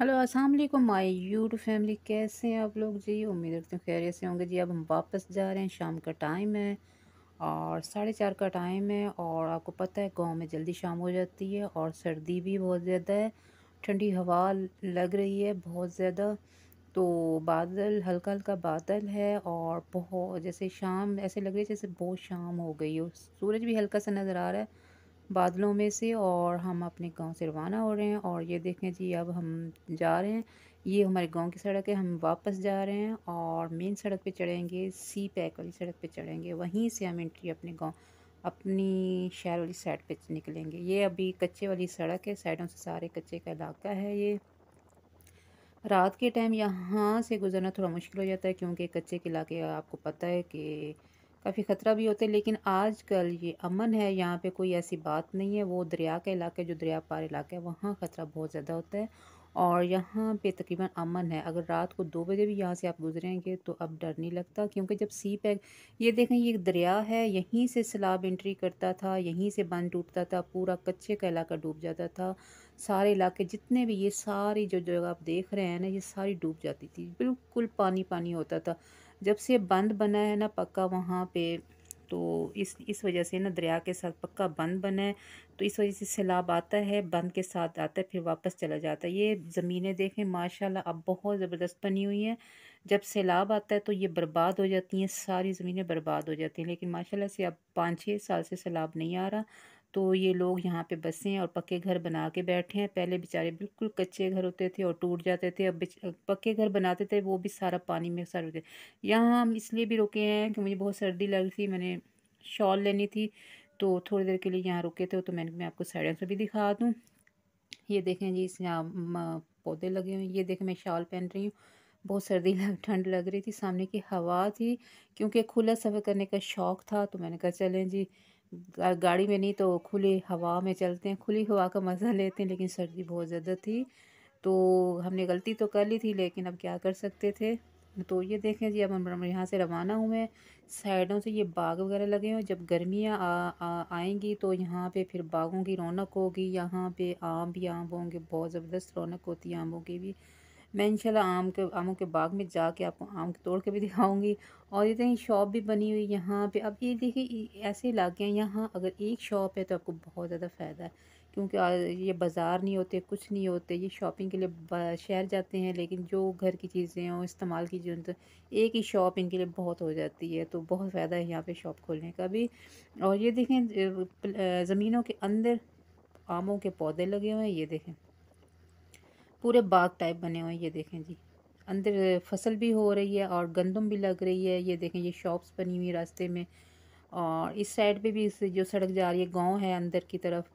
hello अस्सलाम वालेकुम my YouTube family कैसे हैं आप लोग जी उम्मीद रखते हैं खैरियत से होंगे जी अब हम वापस जा रहे हैं शाम का टाइम है और साढ़े चार का टाइम है और आपको पता है गांव में जल्दी शाम हो जाती है और सर्दी भी बहुत ज़्यादा है ठंडी हवा लग रही है बहुत ज़्यादा तो बादल हल्का हल्का बादल है और बहुत जैसे शाम ऐसे लग रही है जैसे बहुत शाम हो गई हो सूरज भी हल्का सा नज़र आ रहा है बादलों में से और हम अपने गांव से रवाना हो रहे हैं और ये देखें जी अब हम जा रहे हैं ये हमारे गांव की सड़क है हम वापस जा रहे हैं और मेन सड़क पे चढ़ेंगे सी पैक वाली सड़क पे चढ़ेंगे वहीं से हम एंट्री अपने गांव अपनी शहर वाली साइड पे निकलेंगे ये अभी कच्चे वाली सड़क है साइडों से सारे कच्चे का इलाका है ये रात के टाइम यहाँ से गुजरना थोड़ा मुश्किल हो जाता है क्योंकि कच्चे के इलाके आपको पता है कि काफ़ी ख़तरा भी होता है लेकिन आज कल ये अमन है यहाँ पे कोई ऐसी बात नहीं है वो दरिया का इलाका जो दरिया पार इलाका है वहाँ ख़तरा बहुत ज़्यादा होता है और यहाँ पे तकरीबन अमन है अगर रात को दो बजे भी यहाँ से आप गुजरेंगे तो अब डर नहीं लगता क्योंकि जब सी पैक ये देखें ये दरिया है यहीं से सैलाब एंट्री करता था यहीं से बंद टूटता था पूरा कच्चे का इलाका डूब जाता था सारे इलाके जितने भी ये सारी जो जगह आप देख रहे हैं ना ये सारी डूब जाती थी बिल्कुल पानी पानी होता था जब से बंद बना है ना पक्का वहाँ पे तो इस इस वजह से ना दरिया के साथ पक्का बंद बना है तो इस वजह से सैलाब आता है बंद के साथ आता है फिर वापस चला जाता है ये ज़मीनें देखें माशाल्लाह अब बहुत ज़बरदस्त बनी हुई हैं जब सैलाब आता है तो ये बर्बाद हो जाती हैं सारी ज़मीनें बर्बाद हो जाती हैं लेकिन माशाल्लाह से अब पाँच छः साल से सैलाब नहीं आ रहा तो ये लोग यहाँ पे बसे और पक्के घर बना के बैठे हैं पहले बेचारे बिल्कुल कच्चे घर होते थे और टूट जाते थे अब पक्के घर बनाते थे वो भी सारा पानी में सारे होते यहाँ हम इसलिए भी रुके हैं कि मुझे बहुत सर्दी लग रही थी मैंने शॉल लेनी थी तो थोड़ी देर के लिए यहाँ रुके थे तो मैंने मैं आपको साइड से भी दिखा दूँ ये देखें जी इस यहाँ पौधे लगे हुए हैं ये देखें मैं शॉल पहन रही हूँ बहुत सर्दी लग ठंड लग रही थी सामने की हवा थी क्योंकि खुला सफ़र करने का शौक़ था तो मैंने कहा चलें जी गाड़ी में नहीं तो खुली हवा में चलते हैं खुली हवा का मज़ा लेते हैं लेकिन सर्दी बहुत ज़्यादा थी तो हमने गलती तो कर ली थी लेकिन अब क्या कर सकते थे तो ये देखें जी अब हम यहाँ से रवाना हुए हैं साइडों से ये बाग वगैरह लगे हुए जब गर्मियाँ आएंगी तो यहाँ पे फिर बागों की रौनक होगी यहाँ पे आम भी आम होंगे बहुत ज़बरदस्त रौनक होती है आमों की भी मैं इंशाल्लाह आम के आमों के बाग में जाके आपको आम तोड़ के भी दिखाऊंगी और ये देखिए शॉप भी बनी हुई यहाँ पे अब ये देखिए ऐसे इलाके हैं यहाँ अगर एक शॉप है तो आपको बहुत ज़्यादा फ़ायदा है क्योंकि ये बाज़ार नहीं होते कुछ नहीं होते ये शॉपिंग के लिए शहर जाते हैं लेकिन जो घर की चीज़ें हैं इस्तेमाल की चीज़ें तो एक ही शॉप इनके लिए बहुत हो जाती है तो बहुत फ़ायदा है यहाँ पर शॉप खोलने का भी और ये देखें ज़मीनों के अंदर आमों के पौधे लगे हुए हैं ये देखें पूरे बाग टाइप बने हुए हैं ये देखें जी अंदर फसल भी हो रही है और गंदम भी लग रही है ये देखें ये शॉप्स बनी हुई रास्ते में और इस साइड पे भी जो सड़क जा रही है गांव है अंदर की तरफ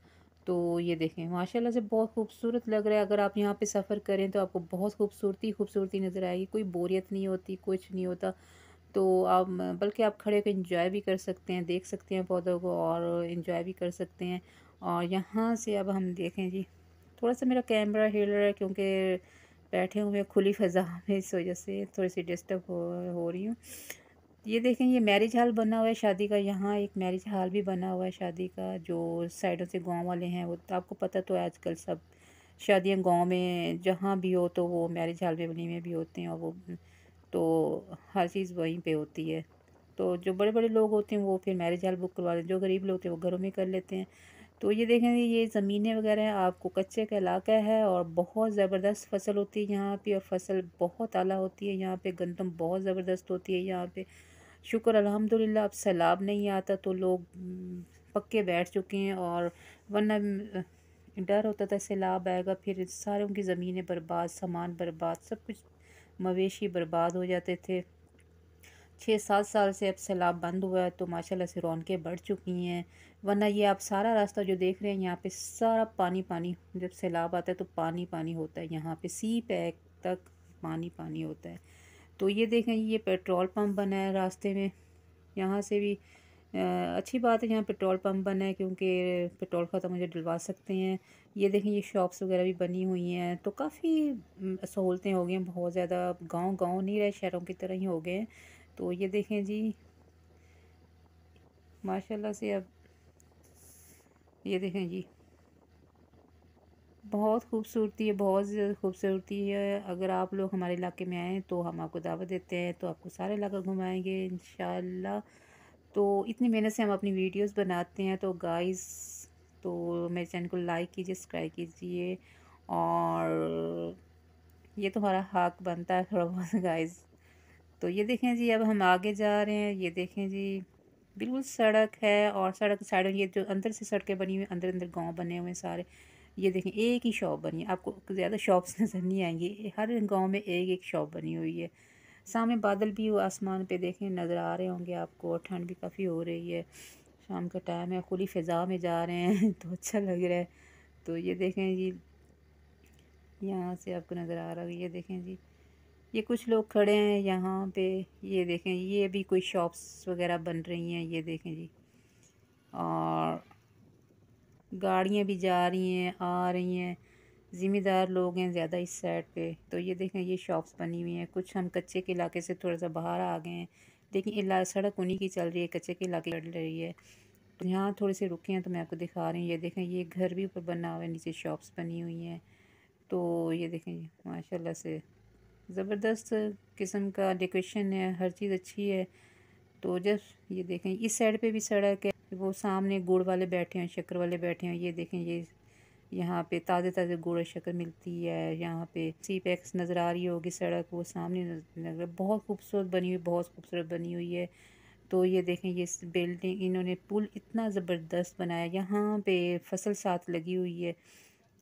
तो ये देखें माशाल्लाह से बहुत खूबसूरत लग रहा है अगर आप यहाँ पे सफ़र करें तो आपको बहुत खूबसूरती खूबसूरती नज़र आएगी कोई बोरियत नहीं होती कुछ नहीं होता तो आप बल्कि आप खड़े होकर इंजॉय भी कर सकते हैं देख सकते हैं पौधों को और इन्जॉय भी कर सकते हैं और यहाँ से अब हम देखें जी थोड़ा सा मेरा कैमरा हिल रहा है क्योंकि बैठे हुए खुली फ़ज़ा में इस वजह से थोड़ी सी डिस्टर्ब हो हो रही हूँ ये देखें ये मैरिज हॉल बना हुआ है शादी का यहाँ एक मैरिज हॉल भी बना हुआ है शादी का जो साइडों से गांव वाले हैं वो तो आपको पता तो है आजकल सब शादियाँ गांव में जहाँ भी हो तो वो मैरिज हॉल में बनी में भी होते हैं और वो तो हर चीज़ वहीं पे होती है तो जो बड़े बड़े लोग होते हैं वो फिर मैरिज हॉल बुक करवा हैं जो गरीब लोग होते हैं वो घरों में कर लेते हैं तो ये देखें ये ज़मीनें वगैरह आपको कच्चे का इलाका है और बहुत ज़बरदस्त फसल होती है यहाँ पे और फसल बहुत आला होती है यहाँ पे गंदम बहुत ज़बरदस्त होती है यहाँ पे शुक्र अल्हम्दुलिल्लाह अब सैलाब नहीं आता तो लोग पक्के बैठ चुके हैं और वरना डर होता था सैलाब आएगा फिर सारों की ज़मीनें बर्बाद सामान बर्बाद सब कुछ मवेशी बर्बाद हो जाते थे छः सात साल से अब सैलाब बंद हुआ है तो माशाल्लाह से रौनकें बढ़ चुकी हैं वरना ये आप सारा रास्ता जो देख रहे हैं यहाँ पे सारा पानी पानी जब सैलाब आता है तो पानी पानी होता है यहाँ पे सी पैक तक पानी पानी होता है तो ये देखें ये पेट्रोल पम्प बना है रास्ते में यहाँ से भी अच्छी बात है यहाँ पेट्रोल पम्प बना है क्योंकि पेट्रोल ख़त्म तो मुझे डलवा सकते हैं ये देखें ये शॉप्स वगैरह भी बनी हुई हैं तो काफ़ी सहूलतें हो गई हैं बहुत ज़्यादा गाँव गाँव नहीं रहे शहरों की तरह ही हो गए हैं तो ये देखें जी माशाल्लाह से अब ये देखें जी बहुत खूबसूरती है बहुत खूबसूरती है अगर आप लोग हमारे इलाके में आएँ तो हम आपको दावत देते हैं तो आपको सारे इलाका घुमाएंगे इन तो इतनी मेहनत से हम अपनी वीडियोस बनाते हैं तो गाइस तो मेरे चैनल को लाइक कीजिए सब्सक्राइब कीजिए और ये तो हमारा हक बनता है थोड़ा बहुत गाइज़ तो ये देखें जी अब हम आगे जा रहे हैं ये देखें जी बिल्कुल सड़क है और सड़क साइड में ये जो अंदर से सड़कें बनी हुई अंदर अंदर गांव बने हुए हैं सारे ये देखें एक ही शॉप बनी है आपको ज़्यादा शॉप्स नज़र नहीं आएंगी हर गांव में एक एक शॉप बनी हुई है सामने बादल भी आसमान पे देखें नज़र आ रहे होंगे आपको ठंड भी काफ़ी हो रही है शाम का टाइम है खुली फ़िज़ा में जा रहे हैं तो अच्छा लग रहा है तो ये देखें जी यहाँ से आपको नज़र आ रहा है ये देखें जी ये कुछ लोग खड़े हैं यहाँ पे ये देखें ये भी कोई शॉप्स वगैरह बन रही हैं ये देखें जी और गाड़ियाँ भी जा रही हैं आ रही हैं ज़िम्मेदार लोग हैं ज़्यादा इस साइड पे तो ये देखें ये शॉप्स बनी हुई हैं कुछ हम कच्चे के इलाके से थोड़ा सा बाहर आ गए हैं लेकिन इला सड़क उन्हीं की चल रही है कच्चे के इलाके चल रही है तो यहाँ थोड़े से रुके हैं तो मैं आपको दिखा रही हूँ ये देखें ये घर भी ऊपर बना हुआ है नीचे शॉप्स बनी हुई हैं तो ये देखें माशाल्लाह से ज़बरदस्त किस्म का डेकोरेशन है हर चीज़ अच्छी है तो जब ये देखें इस साइड पे भी सड़क है वो सामने गुड़ वाले बैठे हैं शक्कर वाले बैठे हैं ये देखें ये यहाँ पे ताज़े ताज़े गुड़ और शक्कर मिलती है यहाँ पे सी पैक्स नज़र आ रही होगी सड़क वो सामने नज़र बहुत खूबसूरत बनी हुई बहुत खूबसूरत बनी हुई है तो ये देखें ये बिल्डिंग इन्होंने पुल इतना ज़बरदस्त बनाया यहाँ पे फसल साथ लगी हुई है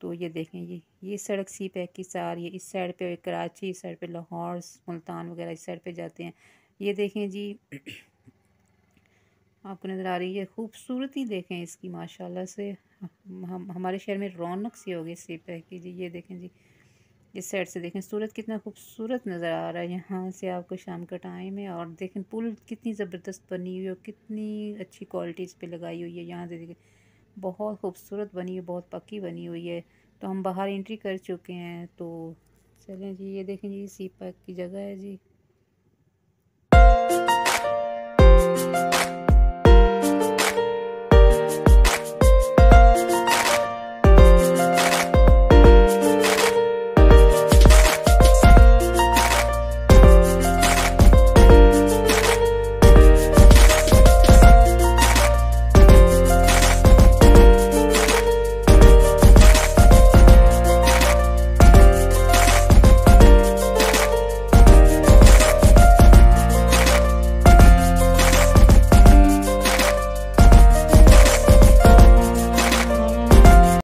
तो ये देखें ये ये सड़क सी पैक की सार ये इस साइड पे कराची इस साइड पे लाहौर मुल्तान वगैरह इस साइड पे जाते हैं ये देखें जी आपको नज़र आ रही है खूबसूरती देखें इसकी माशाल्लाह से हम हमारे शहर में रौनक सी हो गई सी पैक की जी ये देखें जी इस साइड से देखें सूरत कितना खूबसूरत नज़र आ रहा है यहाँ से आपको शाम का टाइम है और देखें पुल कितनी ज़बरदस्त बनी हुई है और कितनी अच्छी क्वालिटी इस पर लगाई हुई है यहाँ से देखें बहुत खूबसूरत बनी हुई बहुत पक्की बनी हुई है तो हम बाहर एंट्री कर चुके हैं तो चलें जी ये देखें जी सी पैक की जगह है जी